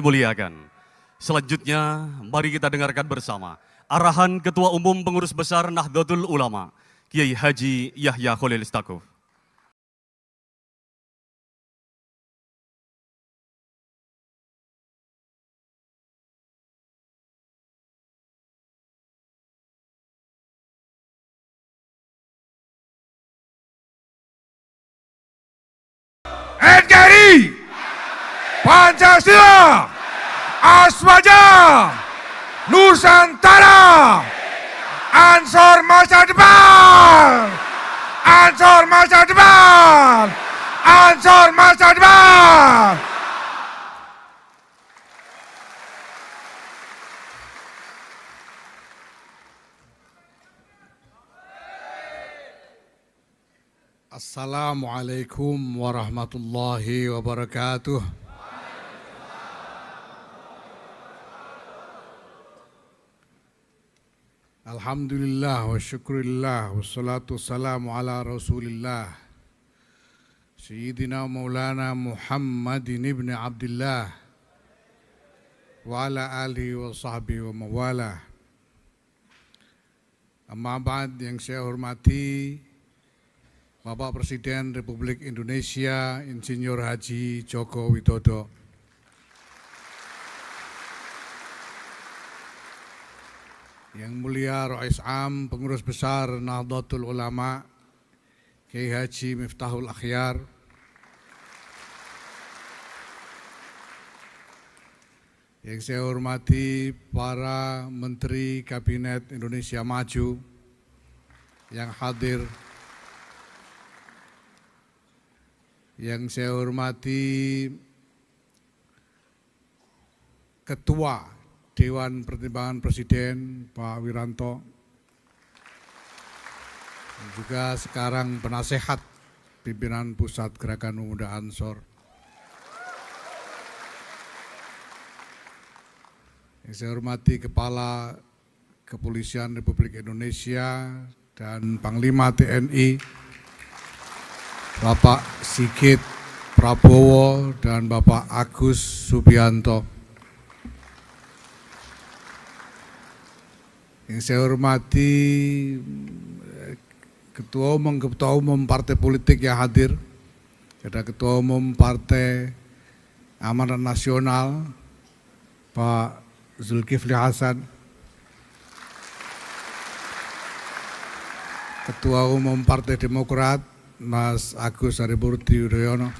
dimuliakan. Selanjutnya, mari kita dengarkan bersama arahan Ketua Umum Pengurus Besar Nahdlatul Ulama, Kiai Haji Yahya Khalil Stakuf. NKRI Pancasila Aswaja, Nusantara, Ansor masa depan, Ansor masa depan, Ansor masa depan. Assalamualaikum warahmatullahi wabarakatuh. Alhamdulillah wa syukurillah wassalatu salamu ala rasulillah Sayyidina maulana Muhammadin ibn Abdullah wa ala alihi wa sahbihi wa mawala Amma abad yang saya hormati Bapak Presiden Republik Indonesia Insinyur Haji Joko Widodo Yang Mulia Rais Am, Pengurus Besar Nahdlatul Ulama, Kiai Haji Miftahul Akhyar, yang saya hormati para Menteri Kabinet Indonesia Maju yang hadir, yang saya hormati Ketua Dewan Pertimbangan Presiden Pak Wiranto, dan juga sekarang penasehat pimpinan Pusat Gerakan Pemuda Ansor. Yang saya hormati Kepala Kepolisian Republik Indonesia dan Panglima TNI, Bapak Sigit Prabowo dan Bapak Agus Subianto. Yang saya hormati eh, Ketua Umum Ketua Umum Partai Politik yang hadir, ada Ketua Umum Partai Amanat Nasional Pak Zulkifli Hasan, Ketua Umum Partai Demokrat Mas Agus Harimurti Yudhoyono,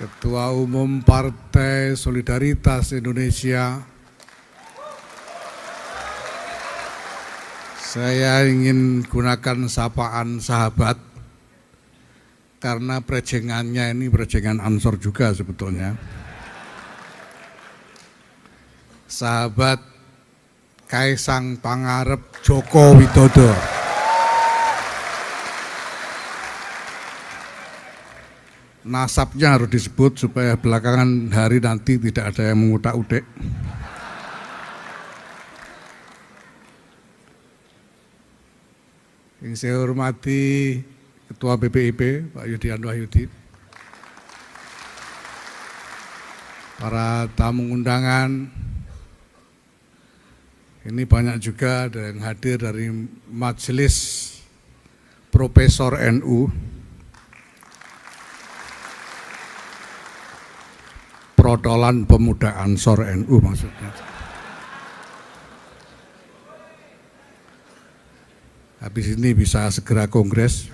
Ketua Umum Partai Solidaritas Indonesia Saya ingin gunakan sapaan sahabat karena prejengannya ini prejengan ansor juga sebetulnya. Sahabat Kaisang Pangarep Joko Widodo. Nasabnya harus disebut supaya belakangan hari nanti tidak ada yang mengutak-utik. Yang saya hormati Ketua BPIP Pak Yudi Anwar Yudi. Para tamu undangan, ini banyak juga yang hadir dari Majelis Profesor NU, Protolan Pemuda Ansor NU maksudnya. Habis ini bisa segera kongres.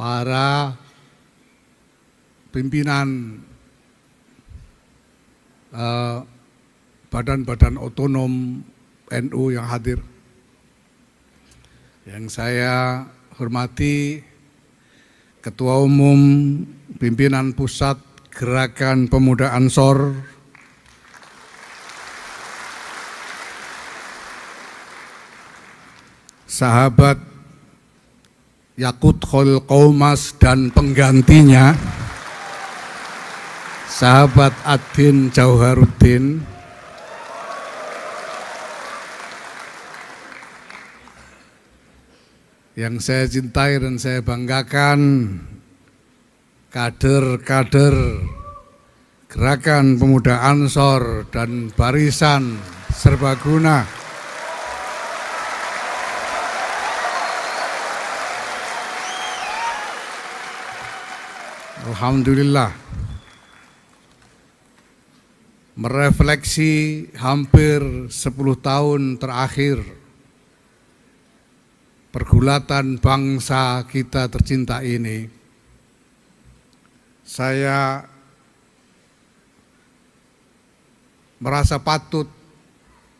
Para pimpinan eh, badan-badan uh, otonom NU yang hadir. Yang saya hormati Ketua Umum Pimpinan Pusat Gerakan Pemuda Ansor sahabat Yakut Khol dan penggantinya sahabat Adin Jauharuddin yang saya cintai dan saya banggakan kader-kader gerakan pemuda Ansor dan barisan serbaguna Alhamdulillah merefleksi hampir 10 tahun terakhir pergulatan bangsa kita tercinta ini saya merasa patut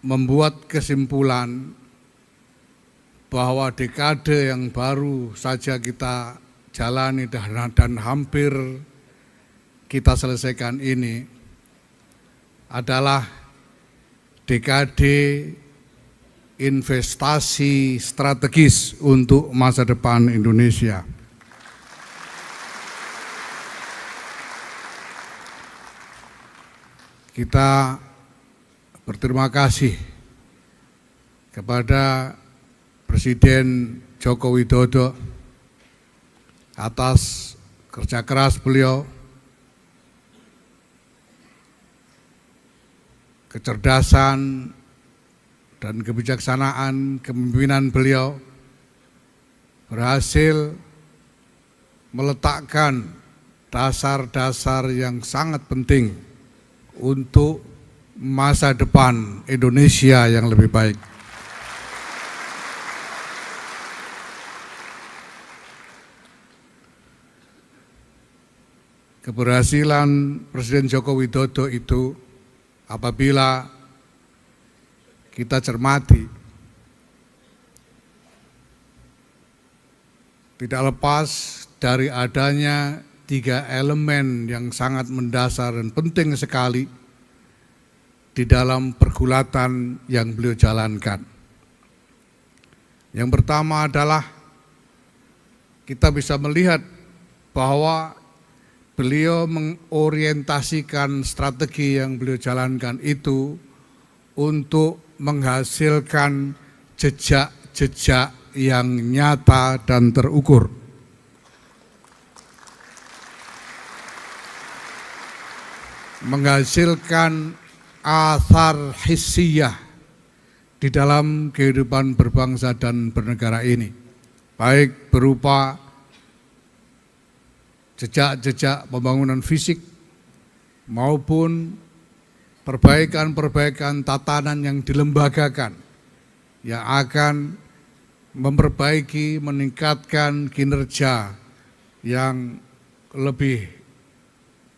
membuat kesimpulan bahwa dekade yang baru saja kita jalani dan hampir kita selesaikan ini adalah DKD investasi strategis untuk masa depan Indonesia. Kita berterima kasih kepada Presiden Joko Widodo atas kerja keras beliau, kecerdasan dan kebijaksanaan kepemimpinan beliau berhasil meletakkan dasar-dasar yang sangat penting untuk masa depan Indonesia yang lebih baik. keberhasilan Presiden Joko Widodo itu apabila kita cermati tidak lepas dari adanya tiga elemen yang sangat mendasar dan penting sekali di dalam pergulatan yang beliau jalankan. Yang pertama adalah kita bisa melihat bahwa beliau mengorientasikan strategi yang beliau jalankan itu untuk menghasilkan jejak-jejak yang nyata dan terukur. Menghasilkan asar hissiyah di dalam kehidupan berbangsa dan bernegara ini. Baik berupa jejak-jejak pembangunan fisik maupun perbaikan-perbaikan tatanan yang dilembagakan yang akan memperbaiki, meningkatkan kinerja yang lebih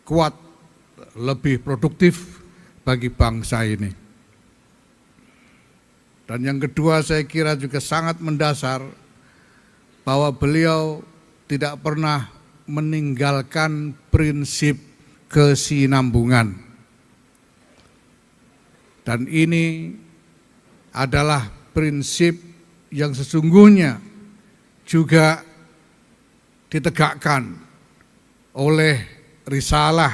kuat, lebih produktif bagi bangsa ini. Dan yang kedua saya kira juga sangat mendasar bahwa beliau tidak pernah meninggalkan prinsip kesinambungan. Dan ini adalah prinsip yang sesungguhnya juga ditegakkan oleh risalah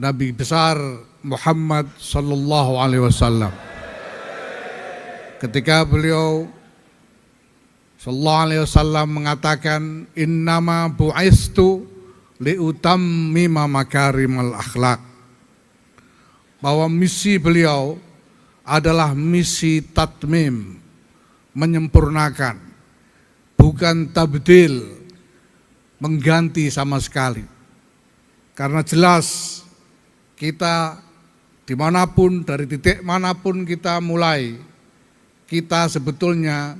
Nabi besar Muhammad sallallahu alaihi wasallam. Ketika beliau Sallallahu alaihi wasallam mengatakan innama bu'istu liutammima makarimal akhlak. Bahwa misi beliau adalah misi tatmim, menyempurnakan, bukan tabdil, mengganti sama sekali. Karena jelas kita dimanapun, dari titik manapun kita mulai, kita sebetulnya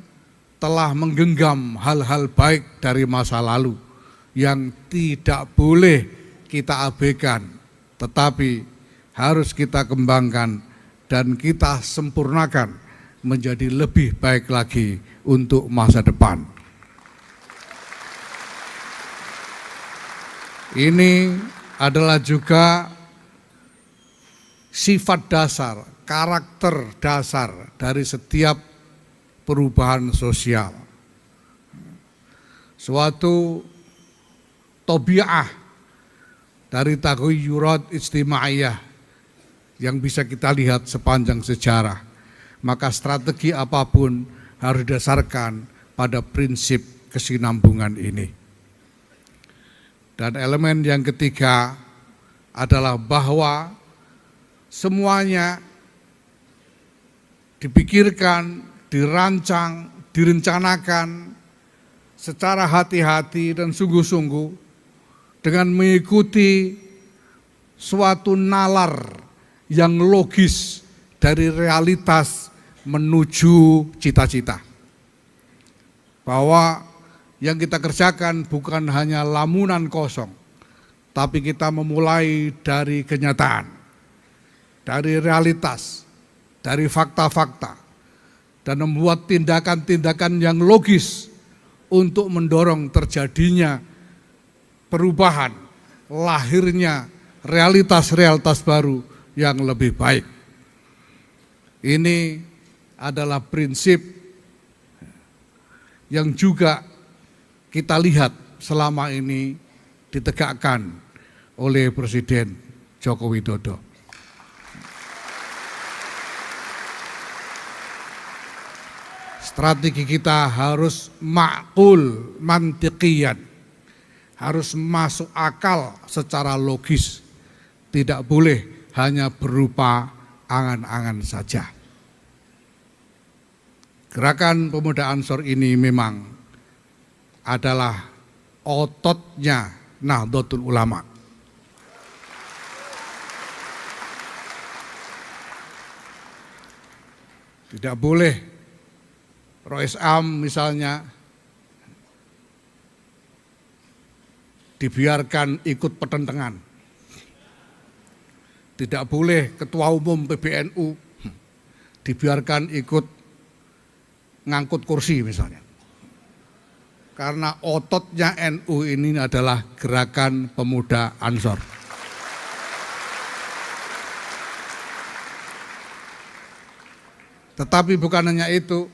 telah menggenggam hal-hal baik dari masa lalu yang tidak boleh kita abaikan, tetapi harus kita kembangkan dan kita sempurnakan menjadi lebih baik lagi untuk masa depan. Ini adalah juga sifat dasar, karakter dasar dari setiap perubahan sosial. Suatu tobiah dari taghayyurat istimaiyah yang bisa kita lihat sepanjang sejarah. Maka strategi apapun harus didasarkan pada prinsip kesinambungan ini. Dan elemen yang ketiga adalah bahwa semuanya dipikirkan dirancang, direncanakan secara hati-hati dan sungguh-sungguh dengan mengikuti suatu nalar yang logis dari realitas menuju cita-cita. Bahwa yang kita kerjakan bukan hanya lamunan kosong, tapi kita memulai dari kenyataan, dari realitas, dari fakta-fakta dan membuat tindakan-tindakan yang logis untuk mendorong terjadinya perubahan, lahirnya realitas-realitas baru yang lebih baik. Ini adalah prinsip yang juga kita lihat selama ini ditegakkan oleh Presiden Joko Widodo. Strategi kita harus makul, mantikian, Harus masuk akal secara logis. Tidak boleh hanya berupa angan-angan saja. Gerakan pemuda Ansor ini memang adalah ototnya Nahdlatul Ulama. Tidak boleh Rois misalnya, dibiarkan ikut pertentangan. Tidak boleh ketua umum PBNU dibiarkan ikut ngangkut kursi misalnya. Karena ototnya NU ini adalah gerakan pemuda Ansor. Tetapi bukan hanya itu,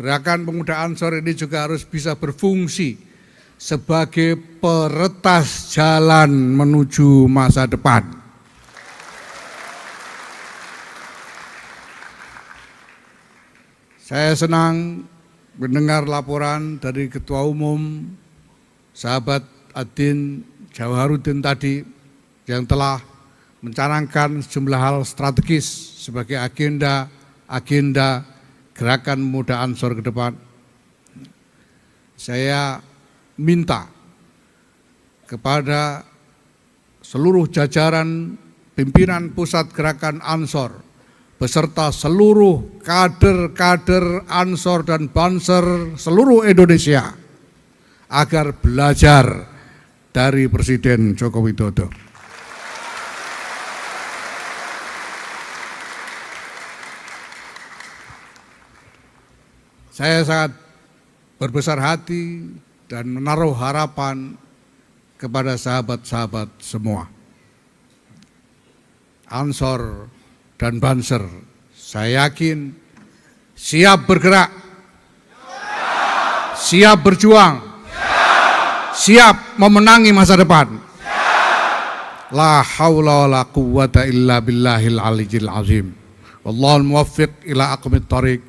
Gerakan Pemuda Ansor ini juga harus bisa berfungsi sebagai peretas jalan menuju masa depan. Saya senang mendengar laporan dari Ketua Umum sahabat Adin Jawaharudin tadi yang telah mencanangkan sejumlah hal strategis sebagai agenda agenda gerakan muda Ansor ke depan, saya minta kepada seluruh jajaran pimpinan pusat gerakan Ansor beserta seluruh kader-kader Ansor dan Banser seluruh Indonesia agar belajar dari Presiden Joko Widodo. Saya sangat berbesar hati dan menaruh harapan kepada sahabat-sahabat semua. Ansor dan Banser, saya yakin siap bergerak, siap, berjuang, siap. memenangi masa depan. La haula wa la quwwata illa billahil alijil azim. Wallahul muwaffiq ila aqmit tariq.